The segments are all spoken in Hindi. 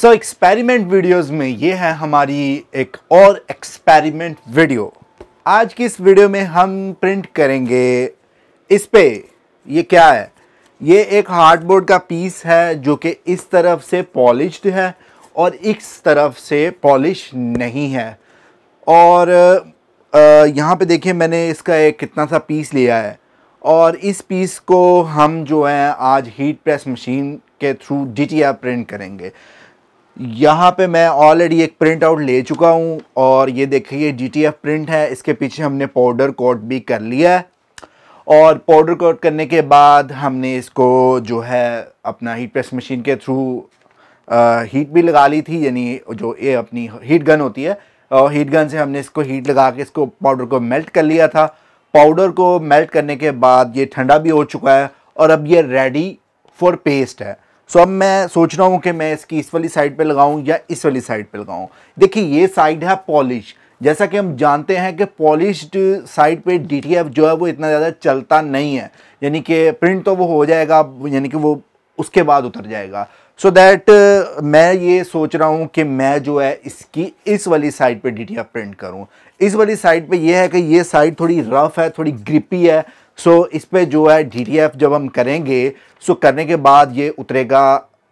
सो एक्सपेरिमेंट वीडियोस में ये है हमारी एक और एक्सपेरिमेंट वीडियो आज की इस वीडियो में हम प्रिंट करेंगे इस पे ये क्या है ये एक हार्डबोर्ड का पीस है जो कि इस तरफ से पॉलिश्ड है और इस तरफ से पॉलिश नहीं है और यहाँ पे देखिए मैंने इसका एक कितना सा पीस लिया है और इस पीस को हम जो है आज हीट प्रेस मशीन के थ्रू डी प्रिंट करेंगे यहाँ पे मैं ऑलरेडी एक प्रिंट आउट ले चुका हूँ और ये देखिए जी टी एफ प्रिंट है इसके पीछे हमने पाउडर कोट भी कर लिया है और पाउडर कोट करने के बाद हमने इसको जो है अपना हीट प्रेस मशीन के थ्रू हीट भी लगा ली थी यानी जो ये अपनी हीट गन होती है और हीट गन से हमने इसको हीट लगा के इसको पाउडर को मेल्ट कर लिया था पाउडर को मेल्ट करने के बाद ये ठंडा भी हो चुका है और अब ये रेडी फॉर पेस्ट है सो अब मैं सोच रहा हूँ कि मैं इसकी इस वाली साइड पे लगाऊँ या इस वाली साइड पे लगाऊँ देखिए ये साइड है पॉलिश जैसा कि हम जानते हैं कि पॉलिश्ड साइड पे डी जो है वो इतना ज़्यादा चलता नहीं है यानी कि प्रिंट तो वो हो जाएगा यानी कि वो उसके बाद उतर जाएगा सो so दैट uh, मैं ये सोच रहा हूँ कि मैं जो है इसकी इस वाली साइड पे डी प्रिंट करूँ इस वाली साइड पे ये है कि ये साइड थोड़ी रफ़ है थोड़ी ग्रिपी है सो so, इस पर जो है डी जब हम करेंगे सो so करने के बाद ये उतरेगा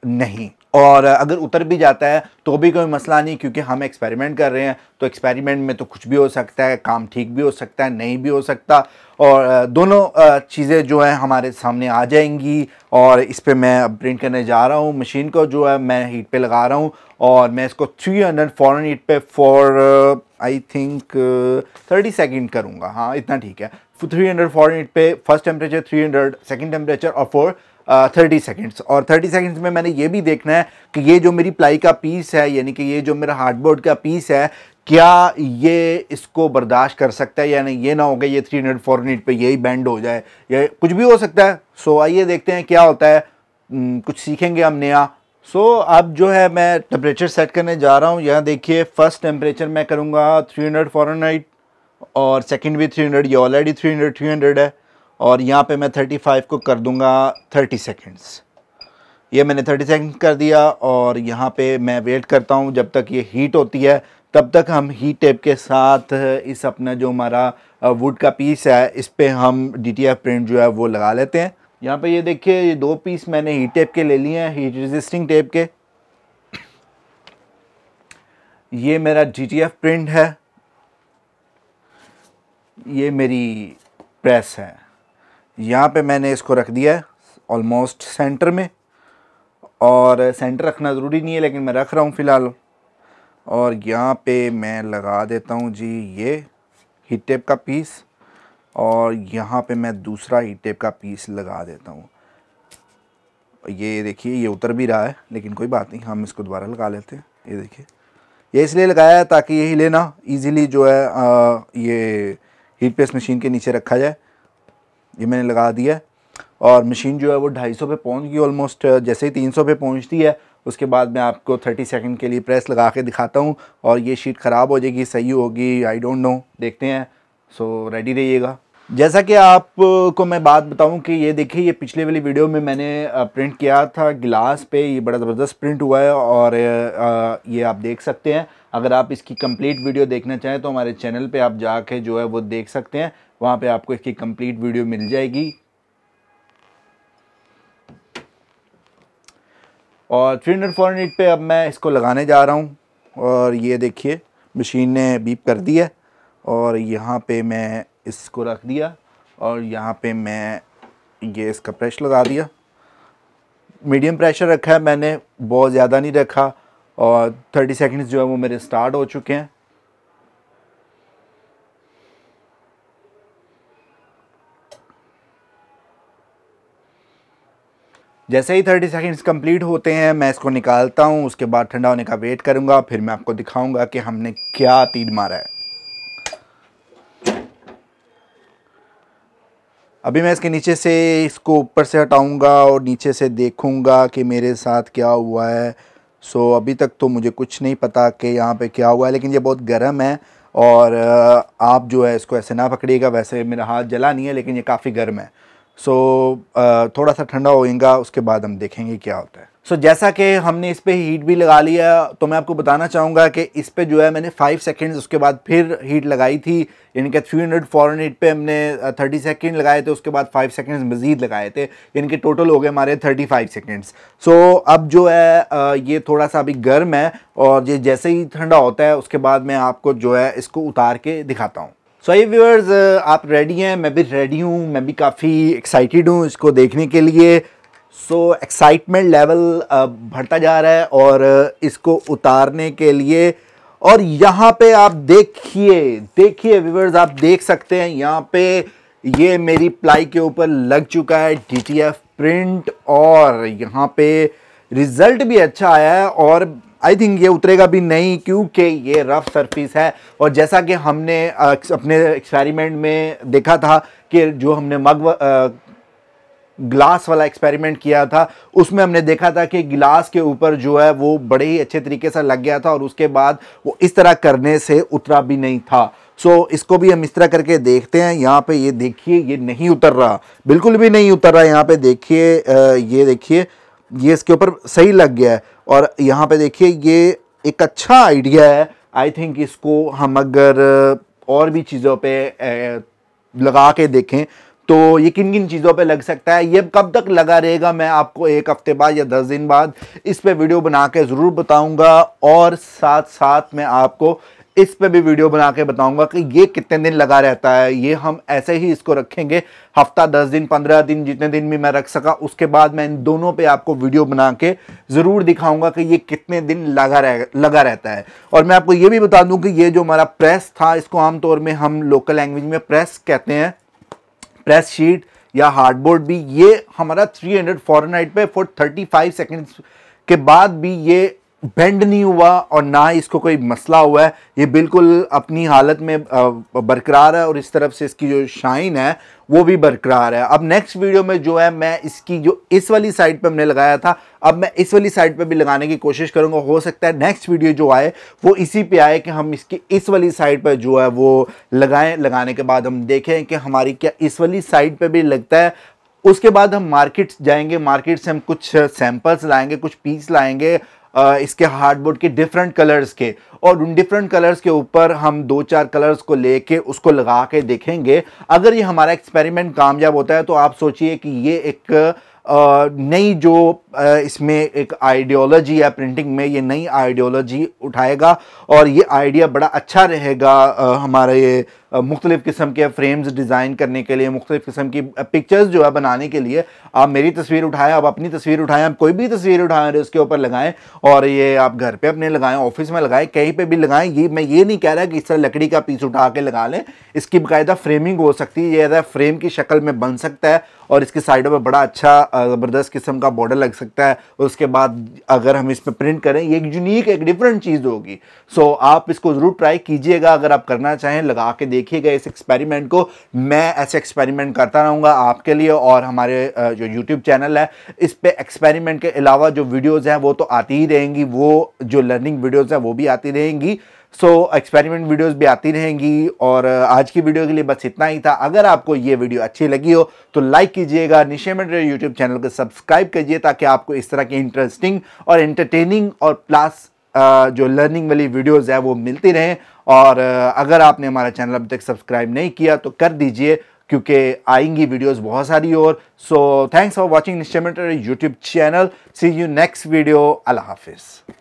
नहीं और अगर उतर भी जाता है तो भी कोई मसला नहीं क्योंकि हम एक्सपेरिमेंट कर रहे हैं तो एक्सपेरिमेंट में तो कुछ भी हो सकता है काम ठीक भी हो सकता है नहीं भी हो सकता और दोनों चीज़ें जो है हमारे सामने आ जाएंगी और इस पर मैं प्रिंट करने जा रहा हूँ मशीन को जो है मैं हीट पे लगा रहा हूँ और मैं इसको 300 हंड्रेड फ़ौरन हीट पे for I think thirty second करूँगा हाँ इतना ठीक है थ्री हंड्रेड फोर फॉरन पे first temperature three hundred second temperature और फोर थर्टी सेकेंड्स और थर्टी सेकेंड्स में मैंने ये भी देखना है कि ये जो मेरी प्लाई का पीस है यानी कि ये जो मेरा हार्डबोर्ड का पीस है क्या ये इसको बर्दाश्त कर सकता है यानी ये ना हो गया ये थ्री हंड्रेड फोर यूनिट पर यही बैंड हो जाए या कुछ भी हो सकता है सो आइए देखते हैं क्या होता है कुछ सीखेंगे हम नया सो so, अब जो है मैं टेम्परेचर सेट करने जा रहा हूँ यहाँ देखिए फ़र्स्ट टेम्परेचर मैं करूँगा थ्री हंड्रेड फोर नाइट और सेकंड भी 300 ये ऑलरेडी 300 300 है और यहाँ पे मैं 35 को कर दूँगा 30 सेकंड्स ये मैंने 30 सेकंड कर दिया और यहाँ पे मैं वेट करता हूँ जब तक ये हीट होती है तब तक हम हीट टेप के साथ इस अपना जो हमारा वुड का पीस है इस पर हम डी प्रिंट जो है वो लगा लेते हैं यहाँ पे ये देखिए ये दो पीस मैंने हीट टेप के ले लिए हैं हीट रेजिस्टिंग टेप के ये मेरा जी प्रिंट है ये मेरी प्रेस है यहाँ पे मैंने इसको रख दिया है ऑलमोस्ट सेंटर में और सेंटर रखना ज़रूरी नहीं है लेकिन मैं रख रहा हूँ फ़िलहाल और यहाँ पे मैं लगा देता हूँ जी ये हीट टेप का पीस और यहाँ पे मैं दूसरा हीट टेप का पीस लगा देता हूँ ये देखिए ये उतर भी रहा है लेकिन कोई बात नहीं हम इसको दोबारा लगा लेते हैं ये देखिए ये इसलिए लगाया है ताकि यही लेना ईज़िली जो है आ, ये हीट प्रेस मशीन के नीचे रखा जाए ये मैंने लगा दिया और मशीन जो है वो सौ पे पहुंच गई ऑलमोस्ट जैसे ही सौ पे पहुंचती है उसके बाद मैं आपको थर्टी सेकंड के लिए प्रेस लगा के दिखाता हूँ और ये शीट ख़राब हो जाएगी सही होगी आई डोंट नो देखते हैं सो रेडी रहिएगा जैसा कि आपको मैं बात बताऊं कि ये देखिए ये पिछले वाली वीडियो में मैंने प्रिंट किया था गिलास पे ये बड़ा ज़बरदस्त प्रिंट हुआ है और ये आप देख सकते हैं अगर आप इसकी कंप्लीट वीडियो देखना चाहें तो हमारे चैनल पे आप जाके जो है वो देख सकते हैं वहाँ पे आपको इसकी कंप्लीट वीडियो मिल जाएगी और थ्री हंड्रेड फोर पर अब मैं इसको लगाने जा रहा हूँ और ये देखिए मशीन ने बीप कर दी है और यहाँ पर मैं इसको रख दिया और यहाँ पे मैं ये इसका प्रेशर लगा दिया मीडियम प्रेशर रखा है मैंने बहुत ज़्यादा नहीं रखा और थर्टी सेकेंड्स जो है वो मेरे स्टार्ट हो चुके हैं जैसे ही थर्टी सेकेंड्स कंप्लीट होते हैं मैं इसको निकालता हूँ उसके बाद ठंडा होने का वेट करूँगा फिर मैं आपको दिखाऊंगा कि हमने क्या तीर मारा है अभी मैं इसके नीचे से इसको ऊपर से हटाऊंगा और नीचे से देखूंगा कि मेरे साथ क्या हुआ है सो अभी तक तो मुझे कुछ नहीं पता कि यहाँ पे क्या हुआ है लेकिन ये बहुत गर्म है और आप जो है इसको ऐसे ना पकड़िएगा वैसे मेरा हाथ जला नहीं है लेकिन ये काफ़ी गर्म है सो so, uh, थोड़ा सा ठंडा होएगा उसके बाद हम देखेंगे क्या होता है सो so, जैसा कि हमने इस पर हीट भी लगा लिया तो मैं आपको बताना चाहूँगा कि इस पर जो है मैंने फाइव सेकेंड्स उसके बाद फिर हीट लगाई थी यानी कि थ्री हंड्रेड फोर हंड्रेड पर हमने थर्टी uh, सेकेंड लगाए थे उसके बाद फाइव सेकेंड्स मज़ीद लगाए थे यानी कि टोटल हो गए हमारे थर्टी फाइव सेकेंड्स सो अब जो है uh, ये थोड़ा सा अभी गर्म है और ये जैसे ही ठंडा होता है उसके बाद मैं आपको जो है इसको उतार के दिखाता हूँ सो आई ये व्यूअर्स आप रेडी हैं मैं भी रेडी हूँ मैं भी काफ़ी एक्साइटेड हूँ इसको देखने के लिए सो एक्साइटमेंट लेवल बढ़ता जा रहा है और uh, इसको उतारने के लिए और यहाँ पे आप देखिए देखिए व्यूअर्स आप देख सकते हैं यहाँ पे ये मेरी प्लाई के ऊपर लग चुका है एफ प्रिंट और यहाँ पे रिज़ल्ट भी अच्छा आया है और आई थिंक ये उतरेगा भी नहीं क्योंकि ये रफ़ सरफेस है और जैसा कि हमने अपने एक्सपेरिमेंट में देखा था कि जो हमने मग ग्लास वाला एक्सपेरिमेंट किया था उसमें हमने देखा था कि गिलास के ऊपर जो है वो बड़े ही अच्छे तरीके से लग गया था और उसके बाद वो इस तरह करने से उतरा भी नहीं था सो so, इसको भी हम इस तरह करके देखते हैं यहाँ पे ये देखिए ये नहीं उतर रहा बिल्कुल भी नहीं उतर रहा यहाँ पे देखिए ये देखिए ये इसके ऊपर सही लग गया है और यहाँ पे देखिए ये एक अच्छा आइडिया है आई थिंक इसको हम अगर और भी चीज़ों पे लगा के देखें तो ये किन किन चीज़ों पे लग सकता है ये कब तक लगा रहेगा मैं आपको एक हफ्ते बाद या दस दिन बाद इस पे वीडियो बना के ज़रूर बताऊंगा और साथ साथ मैं आपको इस पे भी वीडियो बना के बताऊंगा कि ये कितने दिन लगा रहता है ये हम ऐसे ही इसको रखेंगे हफ्ता दस दिन पंद्रह दिन जितने दिन भी मैं रख सका उसके बाद मैं इन दोनों पे आपको वीडियो बना के ज़रूर दिखाऊंगा कि ये कितने दिन लगा रह लगा रहता है और मैं आपको ये भी बता दूं कि ये जो हमारा प्रेस था इसको आमतौर में हम लोकल लैंग्वेज में प्रेस कहते हैं प्रेस शीट या हार्डबोर्ड भी ये हमारा थ्री हंड्रेड फॉरनाइट पे फॉर 35 सेकंड्स के बाद भी ये बेंड नहीं हुआ और ना ही इसको कोई मसला हुआ है ये बिल्कुल अपनी हालत में बरकरार है और इस तरफ से इसकी जो शाइन है वो भी बरकरार है अब नेक्स्ट वीडियो में जो है मैं इसकी जो इस वाली साइड पे हमने लगाया था अब मैं इस वाली साइड पे भी लगाने की कोशिश करूँगा हो सकता है नेक्स्ट वीडियो जो आए वो इसी पे आए कि हम इसकी इस वाली साइड पर जो है वो लगाएं लगाने के बाद हम देखें कि हमारी क्या इस वाली साइड पर भी लगता है उसके बाद हम मार्केट जाएंगे मार्केट से हम कुछ सैंपल्स लाएंगे कुछ पीस लाएंगे इसके हार्डबोर्ड के डिफरेंट कलर्स के और उन डिफरेंट कलर्स के ऊपर हम दो चार कलर्स को लेके उसको लगा के देखेंगे अगर ये हमारा एक्सपेरिमेंट कामयाब होता है तो आप सोचिए कि ये एक नई जो इसमें एक आइडियोलॉजी है प्रिंटिंग में ये नई आइडियोलॉजी उठाएगा और ये आइडिया बड़ा अच्छा रहेगा हमारे ये मुख्तलिफ़ किस्म के फ्रेम्स डिज़ाइन करने के लिए मुख्तलिफ़ किस्म की पिक्चर्स जो है बनाने के लिए आप मेरी तस्वीर उठाएं आप अपनी तस्वीर उठाएं आप कोई भी तस्वीर उठाएं और उसके ऊपर लगाएं और ये आप घर पे अपने लगाएं ऑफिस में लगाएं कहीं पे भी लगाएं ये मैं ये नहीं कह रहा कि इस तरह लकड़ी का पीस उठा के लगा लें इसकी बाकायदा फ्रेमिंग हो सकती है ये फ्रेम की शक्ल में बन सकता है और इसकी साइडों पर बड़ा अच्छा ज़बरदस्त किस्म का बॉर्डर लग सकता है उसके बाद अगर हम इस पर प्रिंट करें ये एक यूनिक एक डिफरेंट चीज़ होगी सो so, आप इसको ज़रूर ट्राई कीजिएगा अगर आप करना चाहें लगा के देखिएगा इस एक्सपेरिमेंट को मैं ऐसे एक्सपेरिमेंट करता रहूँगा आपके लिए और हमारे जो यूट्यूब चैनल है इस पर एक्सपेरिमेंट के अलावा जो वीडियोज़ हैं वो तो आती ही रहेंगी वो जो लर्निंग वीडियोज़ हैं वो भी आती रहेंगी सो एक्सपेरिमेंट वीडियोस भी आती रहेंगी और आज की वीडियो के लिए बस इतना ही था अगर आपको ये वीडियो अच्छी लगी हो तो लाइक कीजिएगा निशे मेटर यूट्यूब चैनल को सब्सक्राइब कीजिए ताकि आपको इस तरह की इंटरेस्टिंग और एंटरटेनिंग और प्लस जो लर्निंग वाली वीडियोज़ है वो मिलती रहें और अगर आपने हमारा चैनल अभी तक सब्सक्राइब नहीं किया तो कर दीजिए क्योंकि आएंगी वीडियोस बहुत सारी और so thanks for watching Nishchay YouTube channel see you next video अल्लाह हाफिज़